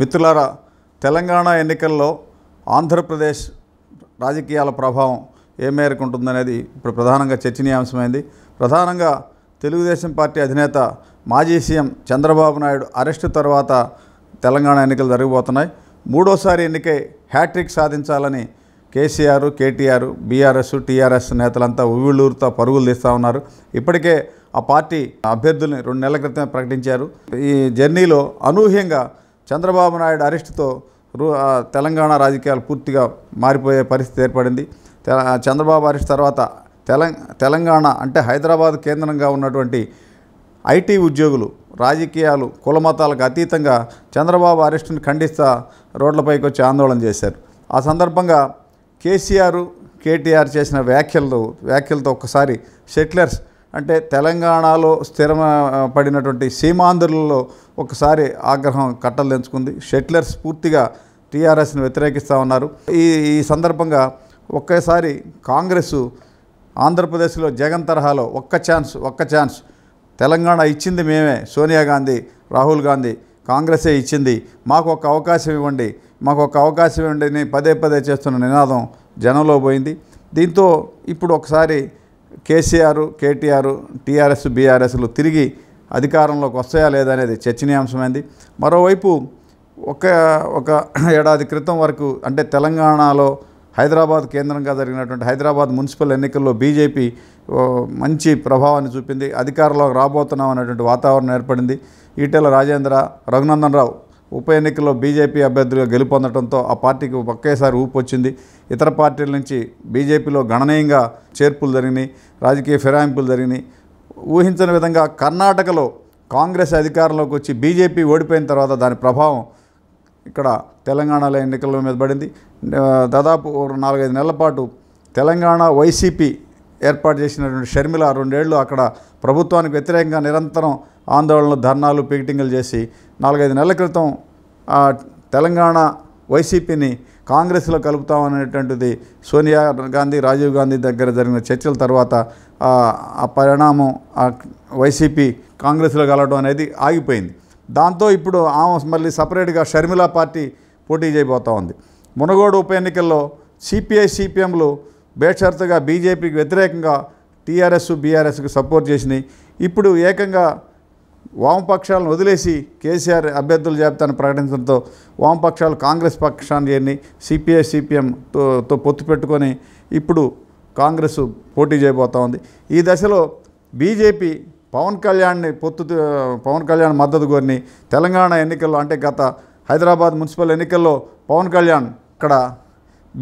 మిత్రులారా తెలంగాణ ఎన్నికల్లో ఆంధ్రప్రదేశ్ రాజకీయాల ప్రభావం ఏ మేరకు ఉంటుందనేది ఇప్పుడు ప్రధానంగా చర్చనీయాంశమైంది ప్రధానంగా తెలుగుదేశం పార్టీ అధినేత మాజీ సీఎం చంద్రబాబు నాయుడు అరెస్టు తర్వాత తెలంగాణ ఎన్నికలు జరగబోతున్నాయి మూడోసారి ఎన్నికై హ్యాట్రిక్ సాధించాలని కేసీఆర్ కేటీఆర్ బీఆర్ఎస్ టీఆర్ఎస్ నేతలంతా ఉవ్విళ్ళూరుతో పరుగులు తీస్తూ ఉన్నారు ఇప్పటికే ఆ పార్టీ అభ్యర్థుల్ని రెండు నెలల క్రితం ప్రకటించారు ఈ జర్నీలో అనూహ్యంగా చంద్రబాబు నాయుడు అరెస్టుతో తెలంగాణ రాజకీయాలు పూర్తిగా మారిపోయే పరిస్థితి ఏర్పడింది చంద్రబాబు అరెస్ట్ తర్వాత తెలంగాణ అంటే హైదరాబాద్ కేంద్రంగా ఉన్నటువంటి ఐటీ ఉద్యోగులు రాజకీయాలు కులమతాలకు అతీతంగా చంద్రబాబు అరెస్టును ఖండిస్తా రోడ్లపైకి వచ్చి ఆందోళన చేశారు ఆ సందర్భంగా కేసీఆర్ కేటీఆర్ చేసిన వ్యాఖ్యలతో వ్యాఖ్యలతో ఒక్కసారి సెటిలర్స్ అంటే తెలంగాణలో స్థిరమ పడినటువంటి సీమాంధ్రులలో ఒకసారి ఆగ్రహం కట్టలు తెంచుకుంది షెట్లర్స్ పూర్తిగా టీఆర్ఎస్ని వ్యతిరేకిస్తూ ఉన్నారు ఈ ఈ సందర్భంగా ఒక్కసారి కాంగ్రెస్ ఆంధ్రప్రదేశ్లో జగన్ తరహాలో ఒక్క ఛాన్స్ ఒక్క ఛాన్స్ తెలంగాణ ఇచ్చింది మేమే సోనియా గాంధీ రాహుల్ గాంధీ కాంగ్రెసే ఇచ్చింది మాకు ఒక అవకాశం ఇవ్వండి మాకు ఒక అవకాశం ఇవ్వండి పదే పదే చేస్తున్న నినాదం జనంలో పోయింది దీంతో ఇప్పుడు ఒకసారి కేసీఆర్ కేటీఆర్ టీఆర్ఎస్ బీఆర్ఎస్లు తిరిగి అధికారంలోకి వస్తాయా లేదా అనేది చర్చనీయాంశమైంది మరోవైపు ఒక ఒక ఏడాది క్రితం వరకు అంటే తెలంగాణలో హైదరాబాద్ కేంద్రంగా జరిగినటువంటి హైదరాబాద్ మున్సిపల్ ఎన్నికల్లో బీజేపీ మంచి ప్రభావాన్ని చూపింది అధికారంలోకి రాబోతున్నాం అనేటువంటి వాతావరణం ఏర్పడింది ఈటెల రాజేంద్ర రఘునందన్ రావు ఉప ఎన్నికల్లో బీజేపీ అభ్యర్థులుగా గెలుపొందడంతో ఆ పార్టీకి ఒకేసారి ఊపు వచ్చింది ఇతర పార్టీల నుంచి బీజేపీలో గణనీయంగా చేర్పులు జరిగినాయి రాజకీయ ఫిరాయింపులు జరిగినాయి ఊహించని విధంగా కర్ణాటకలో కాంగ్రెస్ అధికారంలోకి వచ్చి బీజేపీ ఓడిపోయిన తర్వాత దాని ప్రభావం ఇక్కడ తెలంగాణలో ఎన్నికల మీద పడింది దాదాపు నాలుగైదు నెలల పాటు తెలంగాణ వైసీపీ ఏర్పాటు చేసినటువంటి షర్మిల రెండేళ్లు అక్కడ ప్రభుత్వానికి వ్యతిరేకంగా నిరంతరం ఆందోళనలు ధర్నాలు పికెటింగ్లు చేసి నాలుగైదు నెలల క్రితం తెలంగాణ వైసీపీని కాంగ్రెస్లో కలుపుతామనేటువంటిది సోనియా గాంధీ రాజీవ్ గాంధీ దగ్గర జరిగిన చర్చల తర్వాత ఆ పరిణామం వైసీపీ కాంగ్రెస్లో కలవడం అనేది ఆగిపోయింది దాంతో ఇప్పుడు ఆమె మళ్ళీ సపరేట్గా షర్మిల పార్టీ పోటీ చేయబోతూ ఉంది మునగోడు ఉప ఎన్నికల్లో సిపిఐ సిపిఎంలు బేషరతుగా బీజేపీకి వ్యతిరేకంగా టీఆర్ఎస్ బీఆర్ఎస్కి సపోర్ట్ చేసినాయి ఇప్పుడు ఏకంగా వామపక్షాలను వదిలేసి కేసీఆర్ అభ్యర్థుల జాబితాను ప్రకటించడంతో వామపక్షాలు కాంగ్రెస్ పక్షాన్ని ఎన్ని సిపిఐ సిపిఎంతో పొత్తు పెట్టుకొని ఇప్పుడు కాంగ్రెస్ పోటీ చేయబోతా ఉంది ఈ దశలో బీజేపీ పవన్ కళ్యాణ్ని పొత్తు పవన్ కళ్యాణ్ మద్దతు కోరిని తెలంగాణ ఎన్నికల్లో అంటే గత హైదరాబాద్ మున్సిపల్ ఎన్నికల్లో పవన్ కళ్యాణ్ ఇక్కడ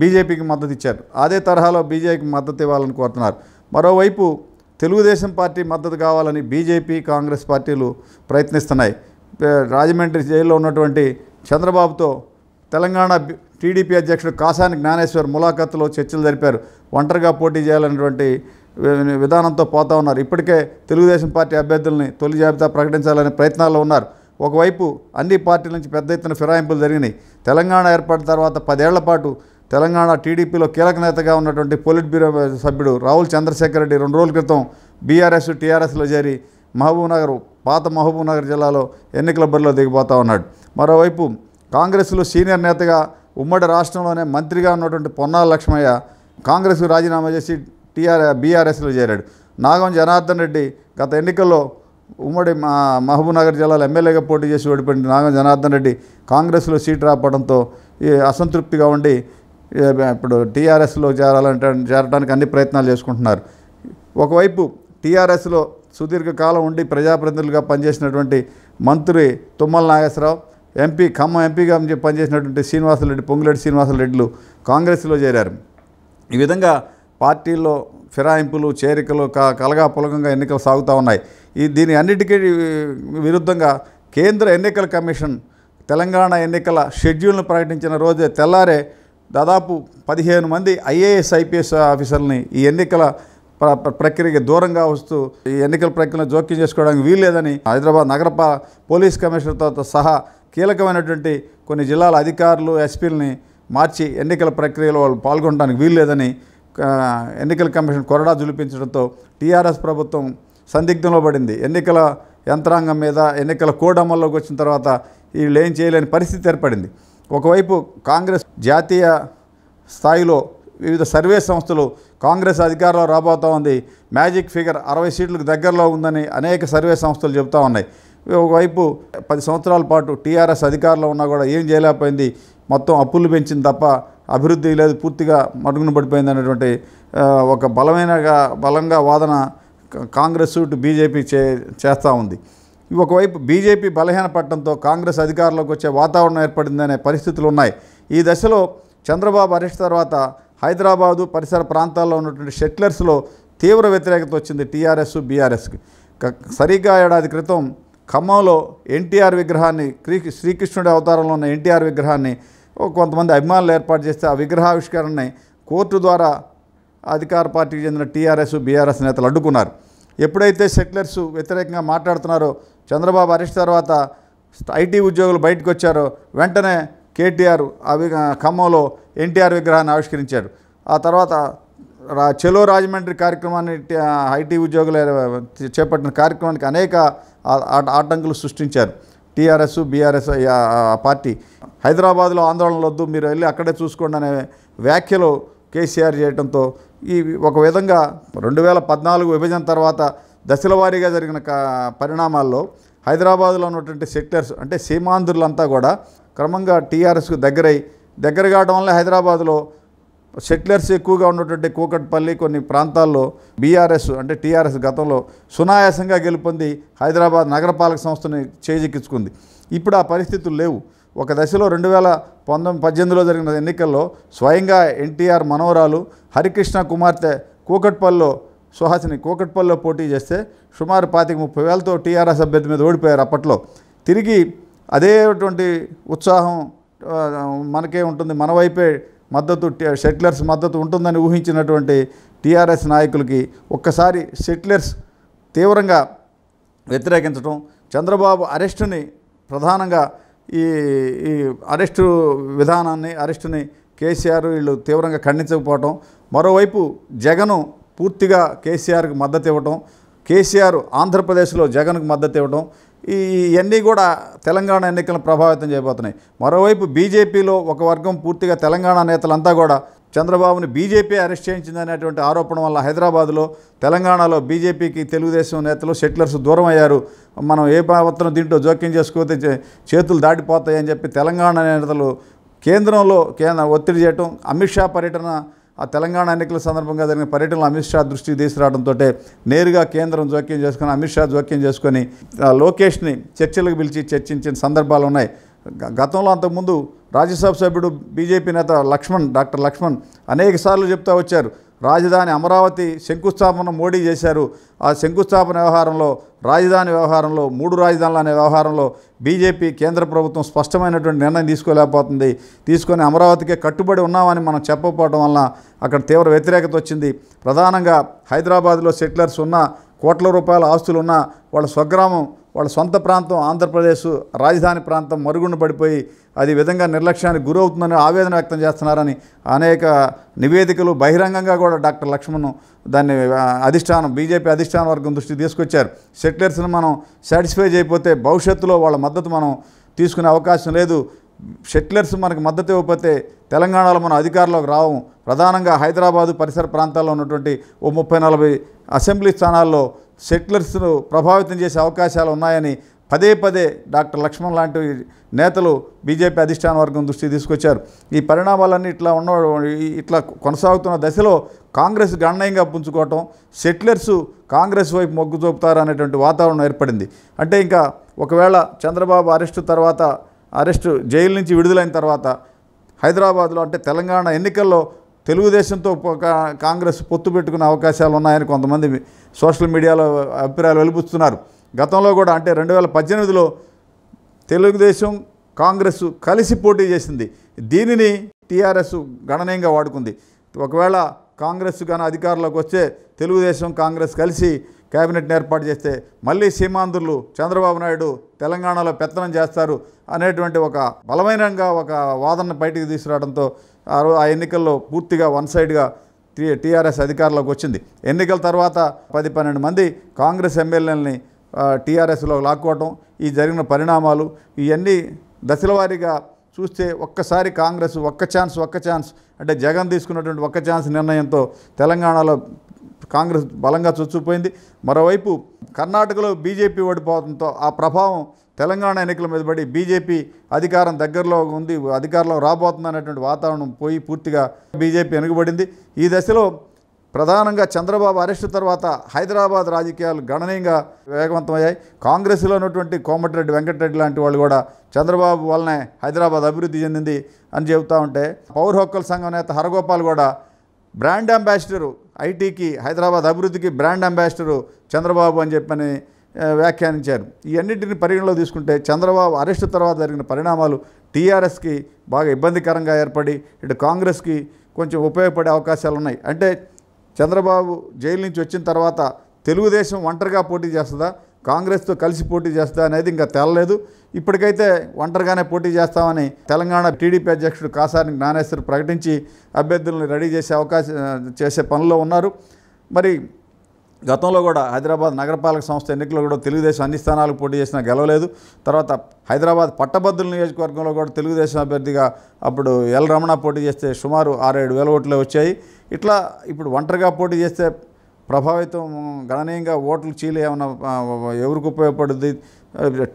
బీజేపీకి మద్దతు ఇచ్చారు అదే తరహాలో బీజేపీకి మద్దతు ఇవ్వాలని కోరుతున్నారు మరోవైపు తెలుగుదేశం పార్టీ మద్దతు కావాలని బీజేపీ కాంగ్రెస్ పార్టీలు ప్రయత్నిస్తున్నాయి రాజమండ్రి జైల్లో ఉన్నటువంటి చంద్రబాబుతో తెలంగాణ టీడీపీ అధ్యక్షుడు కాసాని జ్ఞానేశ్వర్ ములాఖత్తులో చర్చలు జరిపారు ఒంటరిగా పోటీ చేయాలనేటువంటి విధానంతో పోతా ఉన్నారు ఇప్పటికే తెలుగుదేశం పార్టీ అభ్యర్థుల్ని తొలి జాబితా ప్రకటించాలనే ప్రయత్నాల్లో ఉన్నారు ఒకవైపు అన్ని పార్టీల నుంచి పెద్ద ఎత్తున ఫిరాయింపులు జరిగినాయి తెలంగాణ ఏర్పడిన తర్వాత పదేళ్ల పాటు తెలంగాణ టీడీపీలో కీలక నేతగా ఉన్నటువంటి పోలిట్ బ్యూరో సభ్యుడు రాహుల్ చంద్రశేఖర్ రెడ్డి రెండు రోజుల క్రితం బీఆర్ఎస్ టీఆర్ఎస్లో చేరి మహబూబ్నగర్ పాత మహబూబ్నగర్ జిల్లాలో ఎన్నికల బరిలో దిగిపోతా ఉన్నాడు మరోవైపు కాంగ్రెస్లో సీనియర్ నేతగా ఉమ్మడి రాష్ట్రంలోనే మంత్రిగా ఉన్నటువంటి పొన్నాల లక్ష్మయ్య కాంగ్రెస్కు రాజీనామా చేసి టీఆర్ బీఆర్ఎస్లో చేరాడు నాగం జనార్దన్ రెడ్డి గత ఎన్నికల్లో ఉమ్మడి మహబూబ్నగర్ జిల్లాలో ఎమ్మెల్యేగా పోటీ చేసి ఓడిపోయిన నాగం జనార్దన్ రెడ్డి కాంగ్రెస్లో సీటు రాపడంతో అసంతృప్తిగా ఉండి ఇప్పుడు టీఆర్ఎస్లో చేరాలంటే చేరడానికి అన్ని ప్రయత్నాలు చేసుకుంటున్నారు ఒకవైపు టీఆర్ఎస్లో సుదీర్ఘకాలం ఉండి ప్రజాప్రతినిధులుగా పనిచేసినటువంటి మంత్రి తుమ్మల నాగేశ్వరరావు ఎంపీ ఖమ్మం ఎంపీగా పనిచేసినటువంటి శ్రీనివాసరెడ్డి పొంగులెడ్డి శ్రీనివాసరెడ్డిలు కాంగ్రెస్లో చేరారు ఈ విధంగా పార్టీల్లో ఫిరాయింపులు చేరికలు కలగా పులకంగా ఎన్నికలు సాగుతూ ఉన్నాయి ఈ దీని అన్నిటికీ విరుద్ధంగా కేంద్ర ఎన్నికల కమిషన్ తెలంగాణ ఎన్నికల షెడ్యూల్ను ప్రకటించిన రోజే తెల్లారే దాదాపు పదిహేను మంది ఐఏఎస్ ఐపీఎస్ ఆఫీసర్ని ఈ ఎన్నికల ప్రక్రియకి దూరంగా వస్తూ ఈ ఎన్నికల ప్రక్రియను జోక్యం చేసుకోవడానికి వీల్లేదని హైదరాబాద్ నగర పోలీస్ కమిషనర్తో సహా కీలకమైనటువంటి కొన్ని జిల్లాల అధికారులు ఎస్పీలని మార్చి ఎన్నికల ప్రక్రియలో వాళ్ళు పాల్గొనడానికి వీల్లేదని ఎన్నికల కమిషన్ కొరడా జులిపించడంతో టీఆర్ఎస్ ప్రభుత్వం సందిగ్ధంలో పడింది ఎన్నికల యంత్రాంగం మీద ఎన్నికల కోడమల్లోకి వచ్చిన తర్వాత వీళ్ళు ఏం చేయలేని పరిస్థితి ఏర్పడింది ఒకవైపు కాంగ్రెస్ జాతీయ స్థాయిలో వివిధ సర్వే సంస్థలు కాంగ్రెస్ అధికారంలో రాబోతూ ఉంది మ్యాజిక్ ఫిగర్ అరవై సీట్లకు దగ్గరలో ఉందని అనేక సర్వే సంస్థలు చెబుతూ ఉన్నాయి ఒకవైపు పది సంవత్సరాల పాటు టీఆర్ఎస్ అధికారంలో ఉన్నా కూడా ఏం చేయలేకపోయింది మొత్తం అప్పులు పెంచింది తప్ప అభివృద్ధి లేదు పూర్తిగా మడుగున పడిపోయింది అనేటువంటి ఒక బలమైన బలంగా వాదన కాంగ్రెస్ టు బీజేపీ చే చేస్తూ ఉంది ఒకవైపు బీజేపీ బలహీనపడటంతో కాంగ్రెస్ అధికారంలోకి వచ్చే వాతావరణం ఏర్పడిందనే పరిస్థితులు ఉన్నాయి ఈ దశలో చంద్రబాబు అరెస్ట్ తర్వాత హైదరాబాదు పరిసర ప్రాంతాల్లో ఉన్నటువంటి షెట్లర్స్లో తీవ్ర వ్యతిరేకత వచ్చింది టీఆర్ఎస్ బీఆర్ఎస్కి సరిగ్గా ఏడాది క్రితం ఖమ్మంలో ఎన్టీఆర్ విగ్రహాన్ని శ్రీకృష్ణుడి అవతారంలో ఉన్న ఎన్టీఆర్ విగ్రహాన్ని కొంతమంది అభిమానులు ఏర్పాటు చేస్తే ఆ విగ్రహావిష్కరణని కోర్టు ద్వారా అధికార పార్టీకి చెందిన టీఆర్ఎస్ బీఆర్ఎస్ నేతలు అడ్డుకున్నారు ఎప్పుడైతే సెటిలర్స్ వ్యతిరేకంగా మాట్లాడుతున్నారో చంద్రబాబు అరెస్ట్ తర్వాత ఐటీ ఉద్యోగులు బయటకు వచ్చారు వెంటనే కేటీఆర్ అవి ఖమ్మంలో ఎన్టీఆర్ విగ్రహాన్ని ఆవిష్కరించారు ఆ తర్వాత చెలో రాజమండ్రి కార్యక్రమాన్ని ఐటీ ఉద్యోగులు చేపట్టిన కార్యక్రమానికి అనేక ఆటంకులు సృష్టించారు టీఆర్ఎస్ బీఆర్ఎస్ పార్టీ హైదరాబాద్లో ఆందోళనలు వద్దు మీరు వెళ్ళి అక్కడే చూసుకోండి అనే వ్యాఖ్యలు కేసీఆర్ చేయడంతో ఈ ఒక విధంగా రెండు వేల పద్నాలుగు విభజన తర్వాత దశల వారీగా జరిగిన పరిణామాల్లో హైదరాబాద్లో ఉన్నటువంటి సెక్టర్స్ అంటే సీమాంధ్రులంతా కూడా క్రమంగా టీఆర్ఎస్కు దగ్గరై దగ్గర కావడం వల్ల హైదరాబాద్లో సెటిలర్స్ ఎక్కువగా ఉన్నటువంటి కూకట్పల్లి కొన్ని ప్రాంతాల్లో బీఆర్ఎస్ అంటే టీఆర్ఎస్ గతంలో సునాయాసంగా గెలుపొంది హైదరాబాద్ నగరపాలక సంస్థని చేజిక్కించుకుంది ఇప్పుడు ఆ పరిస్థితులు లేవు ఒక దశలో రెండు వేల పంతొమ్మిది పద్దెనిమిదిలో జరిగిన ఎన్నికల్లో స్వయంగా ఎన్టీఆర్ మనోరాలు హరికృష్ణ కుమార్తె కూకట్పల్లిలో సుహాసిని కోకట్పల్లిలో పోటీ చేస్తే సుమారు పాతిక ముప్పై వేలతో టీఆర్ఎస్ అభ్యర్థి మీద ఓడిపోయారు అప్పట్లో తిరిగి అదేటువంటి ఉత్సాహం మనకే ఉంటుంది మన వైపే మద్దతు సెటిలర్స్ మద్దతు ఉంటుందని ఊహించినటువంటి టీఆర్ఎస్ నాయకులకి ఒక్కసారి సెటిలర్స్ తీవ్రంగా వ్యతిరేకించడం చంద్రబాబు అరెస్టుని ప్రధానంగా ఈ ఈ అరెస్టు విధానాన్ని అరెస్టుని కేసీఆర్ వీళ్ళు తీవ్రంగా ఖండించకపోవటం మరోవైపు జగను పూర్తిగా కేసీఆర్కి మద్దతు ఇవ్వడం కేసీఆర్ ఆంధ్రప్రదేశ్లో జగన్కు మద్దతు ఇవ్వడం ఇవన్నీ కూడా తెలంగాణ ఎన్నికలను ప్రభావితం చేయబోతున్నాయి మరోవైపు బీజేపీలో ఒక వర్గం పూర్తిగా తెలంగాణ నేతలంతా కూడా చంద్రబాబుని బీజేపీ అరెస్ట్ చేయించిందనేటువంటి ఆరోపణ వల్ల హైదరాబాద్లో తెలంగాణలో బీజేపీకి తెలుగుదేశం నేతలు సెటిలర్స్ దూరం అయ్యారు మనం ఏ మాత్రం దీంట్లో జోక్యం చేసుకోతే చేతులు దాటిపోతాయని చెప్పి తెలంగాణ నేతలు కేంద్రంలో కేంద్ర ఒత్తిడి చేయటం అమిత్ షా పర్యటన ఆ తెలంగాణ ఎన్నికల సందర్భంగా జరిగిన పర్యటనలో అమిత్ షా దృష్టికి తీసుకురావడంతో నేరుగా కేంద్రం జోక్యం చేసుకుని అమిత్ షా జోక్యం చేసుకొని లోకేష్ని చర్చలకు పిలిచి చర్చించిన సందర్భాలు ఉన్నాయి గతంలో అంతకుముందు రాజ్యసభ సభ్యుడు బీజేపీ నేత లక్ష్మణ్ డాక్టర్ లక్ష్మణ్ అనేక సార్లు చెప్తూ వచ్చారు రాజధాని అమరావతి శంకుస్థాపన మోడీ చేశారు ఆ శంకుస్థాపన వ్యవహారంలో రాజధాని వ్యవహారంలో మూడు రాజధానులు అనే వ్యవహారంలో బీజేపీ కేంద్ర ప్రభుత్వం స్పష్టమైనటువంటి నిర్ణయం తీసుకోలేకపోతుంది తీసుకొని అమరావతికే కట్టుబడి ఉన్నామని మనం చెప్పకపోవడం వలన అక్కడ తీవ్ర వ్యతిరేకత వచ్చింది ప్రధానంగా హైదరాబాద్లో సెటిలర్స్ ఉన్న కోట్ల రూపాయల ఆస్తులు ఉన్న వాళ్ళ స్వగ్రామం వాళ్ళ సొంత ప్రాంతం ఆంధ్రప్రదేశ్ రాజధాని ప్రాంతం మరుగున పడిపోయి అది విధంగా నిర్లక్ష్యానికి గురవుతుందని ఆవేదన వ్యక్తం చేస్తున్నారని అనేక నివేదికలు బహిరంగంగా కూడా డాక్టర్ లక్ష్మణ్ దాన్ని అధిష్టానం బీజేపీ అధిష్టాన వర్గం దృష్టికి తీసుకొచ్చారు సెటిలర్స్ని మనం సాటిస్ఫై చేయకపోతే భవిష్యత్తులో వాళ్ళ మద్దతు మనం తీసుకునే అవకాశం లేదు సెటిలర్స్ మనకు మద్దతు ఇవ్వకపోతే తెలంగాణలో మనం అధికారంలోకి రావు ప్రధానంగా హైదరాబాదు పరిసర ప్రాంతాల్లో ఉన్నటువంటి ఓ ముప్పై నలభై అసెంబ్లీ స్థానాల్లో సెటిలర్స్ను ప్రభావితం చేసే అవకాశాలు ఉన్నాయని పదే పదే డాక్టర్ లక్ష్మణ్ లాంటి నేతలు బీజేపీ అధిష్టాన వర్గం దృష్టి తీసుకొచ్చారు ఈ పరిణామాలన్నీ ఇట్లా ఉన్న ఇట్లా కొనసాగుతున్న దశలో కాంగ్రెస్ గణనీయంగా పుంజుకోవటం సెటిలర్సు కాంగ్రెస్ వైపు మొగ్గు చూపుతారు అనేటువంటి వాతావరణం ఏర్పడింది అంటే ఇంకా ఒకవేళ చంద్రబాబు అరెస్టు తర్వాత అరెస్టు జైలు నుంచి విడుదలైన తర్వాత హైదరాబాద్లో అంటే తెలంగాణ ఎన్నికల్లో తెలుగుదేశంతో కాంగ్రెస్ పొత్తు పెట్టుకునే అవకాశాలు ఉన్నాయని కొంతమంది సోషల్ మీడియాలో అభిప్రాయాలు వెలిపిస్తున్నారు గతంలో కూడా అంటే రెండు వేల పద్దెనిమిదిలో తెలుగుదేశం కాంగ్రెస్ కలిసి పోటీ చేసింది దీనిని టీఆర్ఎస్ గణనీయంగా వాడుకుంది ఒకవేళ కాంగ్రెస్ కానీ అధికారంలోకి వస్తే తెలుగుదేశం కాంగ్రెస్ కలిసి కేబినెట్ని ఏర్పాటు చేస్తే మళ్ళీ సీమాంధ్రులు చంద్రబాబు నాయుడు తెలంగాణలో పెత్తనం చేస్తారు అనేటువంటి ఒక బలమైనగా ఒక వాదనను బయటికి తీసుకురావడంతో ఆ రోజు ఆ ఎన్నికల్లో పూర్తిగా వన్ సైడ్గా టీ టీఆర్ఎస్ అధికారంలోకి వచ్చింది ఎన్నికల తర్వాత పది పన్నెండు మంది కాంగ్రెస్ ఎమ్మెల్యేలని టీఆర్ఎస్లో లాక్కోవటం ఈ జరిగిన పరిణామాలు ఇవన్నీ దశలవారీగా చూస్తే ఒక్కసారి కాంగ్రెస్ ఒక్క ఛాన్స్ ఒక్క ఛాన్స్ అంటే జగన్ తీసుకున్నటువంటి ఒక్క ఛాన్స్ నిర్ణయంతో తెలంగాణలో కాంగ్రెస్ బలంగా చొచ్చుకుపోయింది మరోవైపు కర్ణాటకలో బీజేపీ ఓడిపోవడంతో ఆ ప్రభావం తెలంగాణ ఎన్నికల మీద పడి బీజేపీ అధికారం దగ్గరలో ఉంది అధికారంలో రాబోతుంది అనేటువంటి వాతావరణం పోయి పూర్తిగా బీజేపీ వెనుకబడింది ఈ దశలో ప్రధానంగా చంద్రబాబు అరెస్టు తర్వాత హైదరాబాద్ రాజకీయాలు గణనీయంగా వేగవంతమయ్యాయి కాంగ్రెస్లో ఉన్నటువంటి కోమటిరెడ్డి వెంకటరెడ్డి లాంటి వాళ్ళు కూడా చంద్రబాబు వల్లనే హైదరాబాద్ అభివృద్ధి చెందింది అని చెబుతూ ఉంటే పౌర హక్కుల సంఘం నేత హరగోపాల్ కూడా బ్రాండ్ అంబాసిడరు ఐటీకి హైదరాబాద్ అభివృద్ధికి బ్రాండ్ అంబాసిడరు చంద్రబాబు అని చెప్పని వ్యాఖ్యానించారు ఇవన్నింటిని పరిగణలో తీసుకుంటే చంద్రబాబు అరెస్టు తర్వాత జరిగిన పరిణామాలు టీఆర్ఎస్కి బాగా ఇబ్బందికరంగా ఏర్పడి ఇటు కాంగ్రెస్కి కొంచెం ఉపయోగపడే అవకాశాలు ఉన్నాయి అంటే చంద్రబాబు జైలు నుంచి వచ్చిన తర్వాత తెలుగుదేశం ఒంటరిగా పోటీ చేస్తుందా కాంగ్రెస్తో కలిసి పోటీ చేస్తా అనేది ఇంకా తేలలేదు ఇప్పటికైతే ఒంటరిగానే పోటీ చేస్తామని తెలంగాణ టీడీపీ అధ్యక్షుడు కాసాని జ్ఞానేశ్వర్ ప్రకటించి అభ్యర్థులను రెడీ చేసే అవకాశం చేసే పనిలో ఉన్నారు మరి గతంలో కూడా హైదరాబాద్ నగరపాలక సంస్థ ఎన్నికల్లో కూడా తెలుగుదేశం అన్ని స్థానాలకు పోటీ చేసినా గెలవలేదు తర్వాత హైదరాబాద్ పట్టభద్రుల నియోజకవర్గంలో కూడా తెలుగుదేశం అభ్యర్థిగా అప్పుడు ఎల్ రమణ పోటీ చేస్తే సుమారు ఆరేడు వేల ఓట్లే వచ్చాయి ఇట్లా ఇప్పుడు ఒంటరిగా పోటీ చేస్తే ప్రభావితం గణనీయంగా ఓట్లు ఏమైనా ఎవరికి ఉపయోగపడుద్ది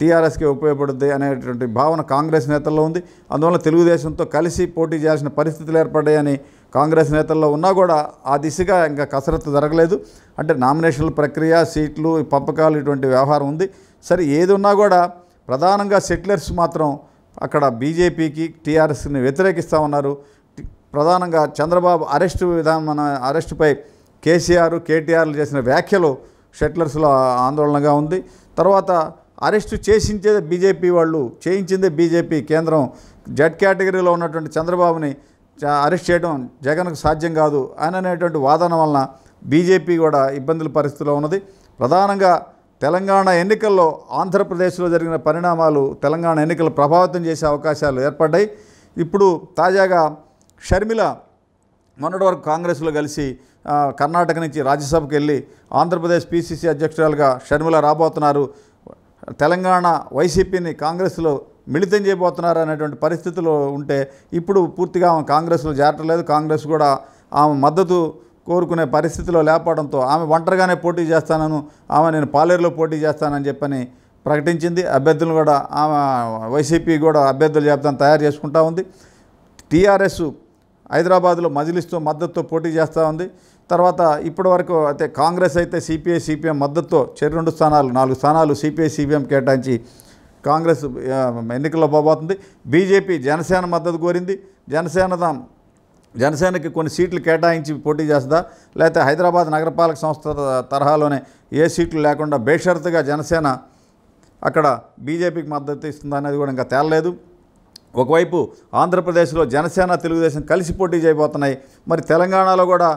టీఆర్ఎస్కి ఉపయోగపడుద్ది అనేటువంటి భావన కాంగ్రెస్ నేతల్లో ఉంది అందువల్ల తెలుగుదేశంతో కలిసి పోటీ చేయాల్సిన పరిస్థితులు ఏర్పడ్డాయని కాంగ్రెస్ నేతల్లో ఉన్నా కూడా ఆ దిశగా ఇంకా కసరత్తు జరగలేదు అంటే నామినేషన్ల ప్రక్రియ సీట్లు పంపకాలు ఇటువంటి వ్యవహారం ఉంది సరే ఏది ఉన్నా కూడా ప్రధానంగా సెటిలర్స్ మాత్రం అక్కడ బీజేపీకి టీఆర్ఎస్ని వ్యతిరేకిస్తూ ఉన్నారు ప్రధానంగా చంద్రబాబు అరెస్టు విధానం అరెస్టుపై కేసీఆర్ కేటీఆర్లు చేసిన వ్యాఖ్యలు షెట్లర్స్లో ఆందోళనగా ఉంది తర్వాత అరెస్టు చేసించేదే బీజేపీ వాళ్ళు చేయించిందే బీజేపీ కేంద్రం జడ్ కేటగిరీలో ఉన్నటువంటి చంద్రబాబుని అరెస్ట్ చేయడం జగన్కు సాధ్యం కాదు అని అనేటువంటి వాదన వలన బీజేపీ కూడా ఇబ్బందుల పరిస్థితిలో ఉన్నది ప్రధానంగా తెలంగాణ ఎన్నికల్లో ఆంధ్రప్రదేశ్లో జరిగిన పరిణామాలు తెలంగాణ ఎన్నికలు ప్రభావితం చేసే అవకాశాలు ఏర్పడ్డాయి ఇప్పుడు తాజాగా షర్మిల మొన్నటి వరకు కాంగ్రెస్లో కలిసి కర్ణాటక నుంచి రాజ్యసభకు వెళ్ళి ఆంధ్రప్రదేశ్ పీసీసీ అధ్యక్షురాలుగా షర్మిల రాబోతున్నారు తెలంగాణ వైసీపీని కాంగ్రెస్లో మిళితం చేయబోతున్నారు అనేటువంటి పరిస్థితులు ఉంటే ఇప్పుడు పూర్తిగా ఆమె కాంగ్రెస్లో చేరటలేదు కాంగ్రెస్ కూడా ఆమె మద్దతు కోరుకునే పరిస్థితిలో లేపడంతో ఆమె ఒంటరిగానే పోటీ చేస్తానను ఆమె నేను పాలేరులో పోటీ చేస్తానని చెప్పని ప్రకటించింది అభ్యర్థులను కూడా ఆమె వైసీపీ కూడా అభ్యర్థులు జాబితాను తయారు చేసుకుంటా ఉంది టీఆర్ఎస్ హైదరాబాద్లో మజిలిస్తో మద్దతుతో పోటీ చేస్తూ ఉంది తర్వాత ఇప్పటి వరకు అయితే కాంగ్రెస్ అయితే సిపిఐ సిపిఎం మద్దతుతో చెరు రెండు స్థానాలు నాలుగు స్థానాలు సిపిఐ సిపిఎం కేటాయించి కాంగ్రెస్ ఎన్నికల్లో పోబోతుంది బీజేపీ జనసేన మద్దతు కోరింది జనసేన జనసేనకి కొన్ని సీట్లు కేటాయించి పోటీ చేస్తుందా లేకపోతే హైదరాబాద్ నగరపాలక సంస్థ తరహాలోనే ఏ సీట్లు లేకుండా బేషరతుగా జనసేన అక్కడ బీజేపీకి మద్దతు ఇస్తుందా అనేది కూడా ఇంకా తేలలేదు ఒకవైపు ఆంధ్రప్రదేశ్లో జనసేన తెలుగుదేశం కలిసి పోటీ చేయబోతున్నాయి మరి తెలంగాణలో కూడా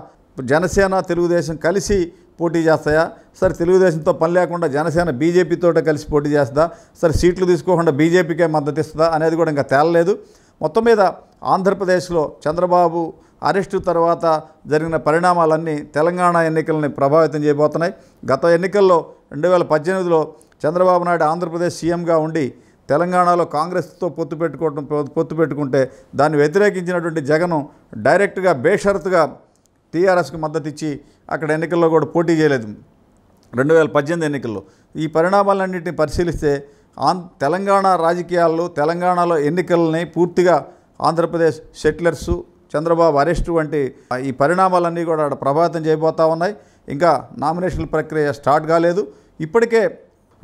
జనసేన తెలుగుదేశం కలిసి పోటీ చేస్తాయా సరే తెలుగుదేశంతో పని లేకుండా జనసేన బీజేపీతో కలిసి పోటీ చేస్తుందా సరే సీట్లు తీసుకోకుండా బీజేపీకే మద్దతు ఇస్తుందా అనేది కూడా ఇంకా తేలలేదు మొత్తం మీద ఆంధ్రప్రదేశ్లో చంద్రబాబు అరెస్టు తర్వాత జరిగిన పరిణామాలన్నీ తెలంగాణ ఎన్నికలని ప్రభావితం చేయబోతున్నాయి గత ఎన్నికల్లో రెండు వేల పద్దెనిమిదిలో చంద్రబాబు నాయుడు ఆంధ్రప్రదేశ్ సీఎంగా ఉండి తెలంగాణలో కాంగ్రెస్తో పొత్తు పెట్టుకోవడం పొత్తు పెట్టుకుంటే దాన్ని వ్యతిరేకించినటువంటి జగన్ డైరెక్ట్గా బేషరతుగా టీఆర్ఎస్కి మద్దతు ఇచ్చి అక్కడ ఎన్నికల్లో కూడా పోటీ చేయలేదు రెండు వేల పద్దెనిమిది ఎన్నికల్లో ఈ పరిణామాలన్నింటినీ పరిశీలిస్తే ఆం తెలంగాణ రాజకీయాల్లో తెలంగాణలో ఎన్నికలని పూర్తిగా ఆంధ్రప్రదేశ్ సెటిలర్సు చంద్రబాబు అరెస్టు వంటి ఈ పరిణామాలన్నీ కూడా అక్కడ ప్రభావితం చేయబోతూ ఉన్నాయి ఇంకా నామినేషన్ల ప్రక్రియ స్టార్ట్ కాలేదు ఇప్పటికే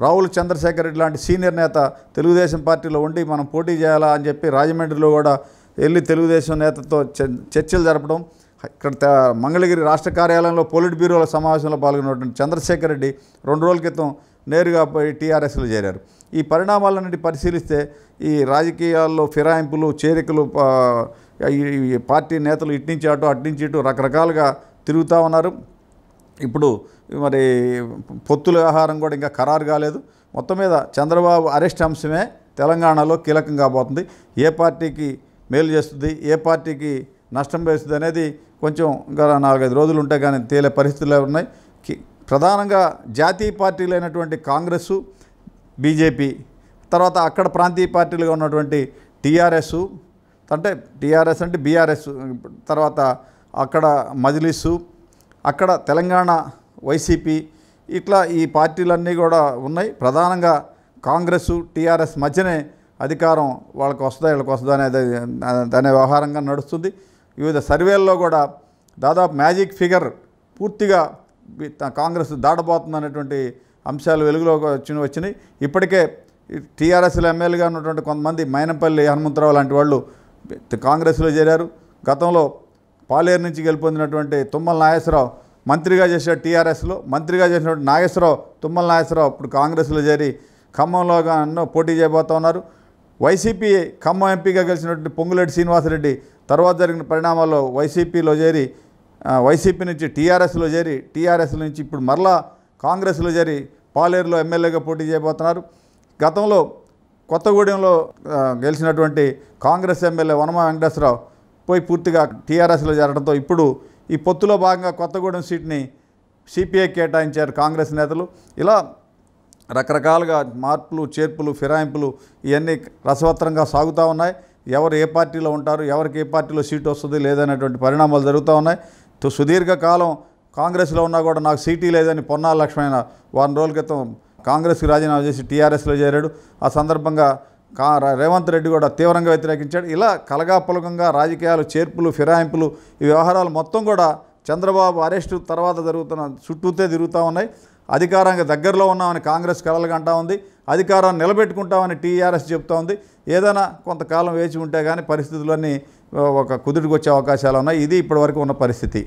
రాహుల్ చంద్రశేఖర్ రెడ్డి లాంటి సీనియర్ నేత తెలుగుదేశం పార్టీలో ఉండి మనం పోటీ చేయాలా అని చెప్పి రాజమండ్రిలో కూడా వెళ్ళి తెలుగుదేశం నేతతో చర్చలు జరపడం ఇక్కడ మంగళగిరి రాష్ట్ర కార్యాలయంలో పోలిట్ బ్యూరోల సమావేశంలో పాల్గొన్నటువంటి చంద్రశేఖర్ రెడ్డి రెండు రోజుల క్రితం నేరుగా పోయి టీఆర్ఎస్లో చేరారు ఈ పరిణామాలన్నింటి పరిశీలిస్తే ఈ రాజకీయాల్లో ఫిరాయింపులు చేరికలు ఈ పార్టీ నేతలు ఇట్నుంచి అటు అట్నుంచి ఇటు రకరకాలుగా తిరుగుతూ ఉన్నారు ఇప్పుడు మరి పొత్తుల వ్యవహారం కూడా ఇంకా ఖరారు కాలేదు మొత్తం మీద చంద్రబాబు అరెస్ట్ అంశమే తెలంగాణలో కీలకం కాబోతుంది ఏ పార్టీకి మేలు చేస్తుంది ఏ పార్టీకి నష్టం వేస్తుంది అనేది కొంచెం గత నాలుగైదు రోజులు ఉంటే కానీ తేలే పరిస్థితులు ఉన్నాయి ప్రధానంగా జాతీయ పార్టీలైనటువంటి కాంగ్రెస్ బీజేపీ తర్వాత అక్కడ ప్రాంతీయ పార్టీలుగా ఉన్నటువంటి టీఆర్ఎస్ అంటే టీఆర్ఎస్ అంటే బీఆర్ఎస్ తర్వాత అక్కడ మజిలీసు అక్కడ తెలంగాణ వైసీపీ ఇట్లా ఈ పార్టీలన్నీ కూడా ఉన్నాయి ప్రధానంగా కాంగ్రెస్ టీఆర్ఎస్ మధ్యనే అధికారం వాళ్ళకి వస్తుందా వీళ్ళకి వస్తుందా అనేది అనే వ్యవహారంగా నడుస్తుంది వివిధ సర్వేల్లో కూడా దాదాపు మ్యాజిక్ ఫిగర్ పూర్తిగా కాంగ్రెస్ అనేటువంటి అంశాలు వెలుగులో వచ్చి వచ్చినాయి ఇప్పటికే టీఆర్ఎస్లో ఎమ్మెల్యేగా ఉన్నటువంటి కొంతమంది మైనపల్లి హనుమంతరావు లాంటి వాళ్ళు కాంగ్రెస్లో చేరారు గతంలో పాలేరు నుంచి గెలుపొందినటువంటి తుమ్మల నాగేశ్వరరావు మంత్రిగా చేసిన టీఆర్ఎస్లో మంత్రిగా చేసినటువంటి నాగేశ్వరరావు తుమ్మల నాగేశ్వరరావు ఇప్పుడు కాంగ్రెస్లో చేరి ఖమ్మంలో ఎన్నో పోటీ చేయబోతున్నారు వైసీపీ ఖమ్మం ఎంపీగా గెలిచినటువంటి పొంగులేటి శ్రీనివాసరెడ్డి తర్వాత జరిగిన పరిణామాల్లో వైసీపీలో చేరి వైసీపీ నుంచి టీఆర్ఎస్లో చేరి టీఆర్ఎస్ నుంచి ఇప్పుడు మరలా కాంగ్రెస్లో చేరి పాలేరులో ఎమ్మెల్యేగా పోటీ చేయబోతున్నారు గతంలో కొత్తగూడెంలో గెలిచినటువంటి కాంగ్రెస్ ఎమ్మెల్యే వనమ వెంకటేశ్వరరావు పోయి పూర్తిగా టీఆర్ఎస్లో చేరడంతో ఇప్పుడు ఈ పొత్తులో భాగంగా కొత్తగూడెం సీట్ని సిపిఐ కేటాయించారు కాంగ్రెస్ నేతలు ఇలా రకరకాలుగా మార్పులు చేర్పులు ఫిరాయింపులు ఇవన్నీ రసవత్రంగా సాగుతూ ఉన్నాయి ఎవరు ఏ పార్టీలో ఉంటారు ఎవరికి ఏ పార్టీలో సీటు వస్తుంది లేదనేటువంటి పరిణామాలు జరుగుతూ ఉన్నాయి సుదీర్ఘకాలం కాంగ్రెస్లో ఉన్నా కూడా నాకు సీటీ లేదని పొన్నాల లక్ష్మణ వారం రోజుల క్రితం కాంగ్రెస్కి రాజీనామా చేసి టీఆర్ఎస్లో చేరాడు ఆ సందర్భంగా కా రేవంత్ రెడ్డి కూడా తీవ్రంగా వ్యతిరేకించాడు ఇలా కలగాపులకంగా రాజకీయాలు చేర్పులు ఫిరాయింపులు ఈ వ్యవహారాలు మొత్తం కూడా చంద్రబాబు అరెస్టు తర్వాత జరుగుతున్న చుట్టూతే తిరుగుతూ ఉన్నాయి అధికారానికి దగ్గరలో ఉన్నామని కాంగ్రెస్ కలలుగంటా ఉంది అధికారాన్ని నిలబెట్టుకుంటామని టీఆర్ఎస్ చెప్తా ఉంది ఏదైనా కొంతకాలం వేచి ఉంటే కానీ పరిస్థితులన్నీ ఒక కుదుటికి వచ్చే అవకాశాలు ఉన్నాయి ఇది ఇప్పటివరకు ఉన్న పరిస్థితి